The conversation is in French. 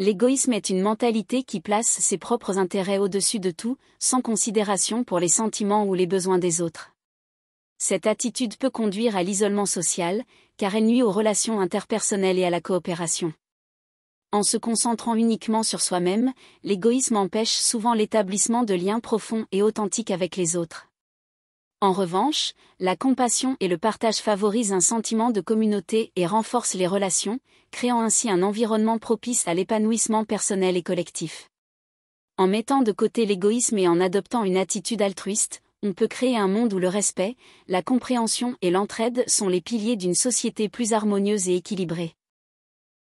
L'égoïsme est une mentalité qui place ses propres intérêts au-dessus de tout, sans considération pour les sentiments ou les besoins des autres. Cette attitude peut conduire à l'isolement social, car elle nuit aux relations interpersonnelles et à la coopération. En se concentrant uniquement sur soi-même, l'égoïsme empêche souvent l'établissement de liens profonds et authentiques avec les autres. En revanche, la compassion et le partage favorisent un sentiment de communauté et renforcent les relations, créant ainsi un environnement propice à l'épanouissement personnel et collectif. En mettant de côté l'égoïsme et en adoptant une attitude altruiste, on peut créer un monde où le respect, la compréhension et l'entraide sont les piliers d'une société plus harmonieuse et équilibrée.